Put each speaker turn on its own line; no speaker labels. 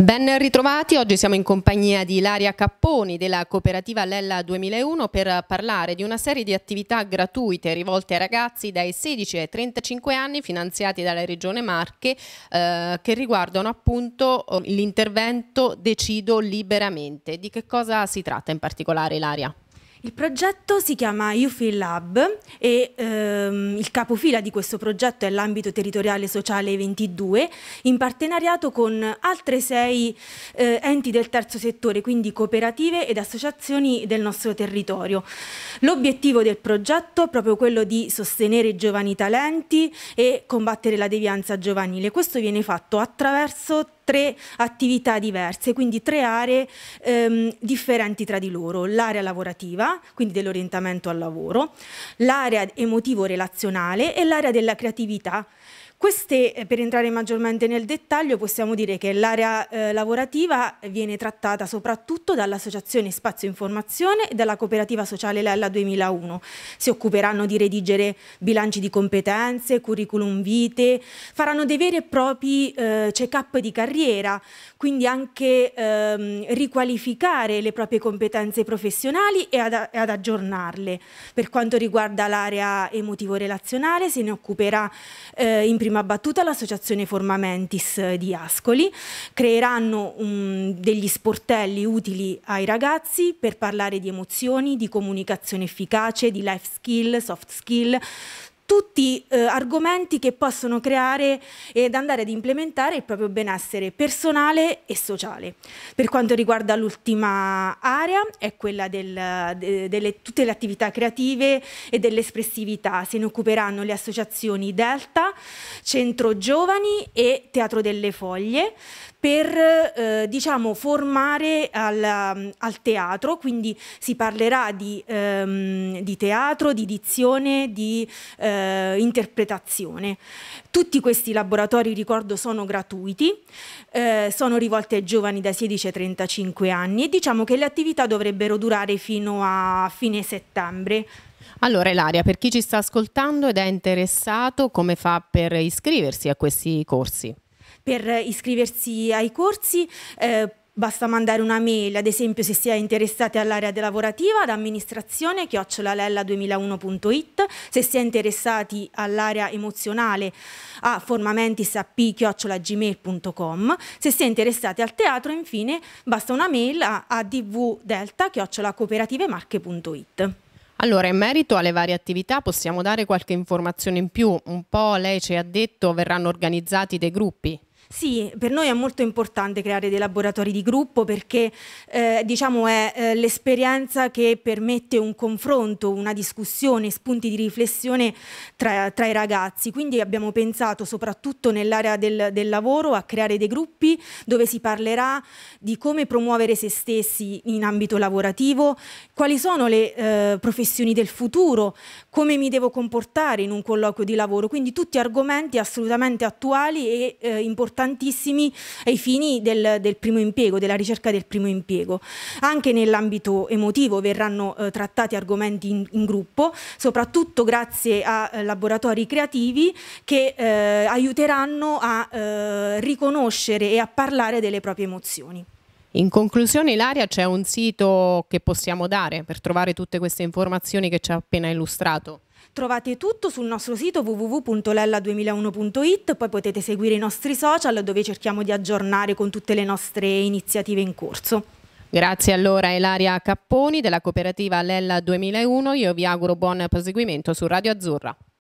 Ben ritrovati, oggi siamo in compagnia di Ilaria Capponi della cooperativa Lella 2001 per parlare di una serie di attività gratuite rivolte ai ragazzi dai 16 ai 35 anni finanziati dalla Regione Marche eh, che riguardano appunto eh, l'intervento Decido liberamente. Di che cosa si tratta in particolare Ilaria?
Il progetto si chiama UFIL Lab e ehm, il capofila di questo progetto è l'ambito territoriale sociale 22 in partenariato con altre sei eh, enti del terzo settore, quindi cooperative ed associazioni del nostro territorio. L'obiettivo del progetto è proprio quello di sostenere i giovani talenti e combattere la devianza giovanile. Questo viene fatto attraverso tre attività diverse, quindi tre aree ehm, differenti tra di loro. L'area lavorativa, quindi dell'orientamento al lavoro, l'area emotivo-relazionale e l'area della creatività queste, eh, per entrare maggiormente nel dettaglio, possiamo dire che l'area eh, lavorativa viene trattata soprattutto dall'Associazione Spazio Informazione e dalla Cooperativa Sociale Lella 2001. Si occuperanno di redigere bilanci di competenze, curriculum vitae, faranno dei veri e propri eh, check-up di carriera, quindi anche ehm, riqualificare le proprie competenze professionali e ad, ad aggiornarle. Per quanto riguarda l'area emotivo-relazionale, se ne occuperà eh, in prima prima battuta l'associazione Formamentis eh, di Ascoli, creeranno um, degli sportelli utili ai ragazzi per parlare di emozioni, di comunicazione efficace, di life skill, soft skill, tutti eh, argomenti che possono creare ed andare ad implementare il proprio benessere personale e sociale. Per quanto riguarda l'ultima area è quella del, de, delle tutte le attività creative e dell'espressività, se ne occuperanno le associazioni Delta, Centro Giovani e Teatro delle Foglie per eh, diciamo, formare al, al, teatro, quindi si parlerà di, ehm, di teatro, di dizione, di eh, eh, interpretazione. Tutti questi laboratori, ricordo, sono gratuiti, eh, sono rivolti ai giovani da 16 ai 35 anni e diciamo che le attività dovrebbero durare fino a fine settembre.
Allora Elaria, per chi ci sta ascoltando ed è interessato, come fa per iscriversi a questi corsi?
Per iscriversi ai corsi eh, Basta mandare una mail, ad esempio se si è interessati all'area lavorativa ad amministrazione chiocciolalella2001.it, se si è interessati all'area emozionale a chiocciolagmail.com, se si è interessati al teatro infine basta una mail a advdelta.cooperative.marche.it.
Allora, in merito alle varie attività possiamo dare qualche informazione in più. Un po' lei ci ha detto verranno organizzati dei gruppi
sì, per noi è molto importante creare dei laboratori di gruppo perché eh, diciamo è eh, l'esperienza che permette un confronto, una discussione, spunti di riflessione tra, tra i ragazzi. Quindi abbiamo pensato soprattutto nell'area del, del, lavoro a creare dei gruppi dove si parlerà di come promuovere se stessi in ambito lavorativo, quali sono le eh, professioni del futuro, come mi devo comportare in un colloquio di lavoro. Quindi tutti argomenti assolutamente attuali e eh, importanti importantissimi ai fini del, del primo impiego, della ricerca del primo impiego. Anche nell'ambito emotivo verranno eh, trattati argomenti in, in, gruppo, soprattutto grazie a eh, laboratori creativi che eh, aiuteranno a eh, riconoscere e a parlare delle proprie emozioni.
In conclusione, Ilaria, c'è un sito che possiamo dare per trovare tutte queste informazioni che ci ha appena illustrato?
Trovate tutto sul nostro sito www.lella2001.it, poi potete seguire i nostri social dove cerchiamo di aggiornare con tutte le nostre iniziative in corso.
Grazie allora Elaria Capponi della cooperativa Lella 2001, io vi auguro buon proseguimento su Radio Azzurra.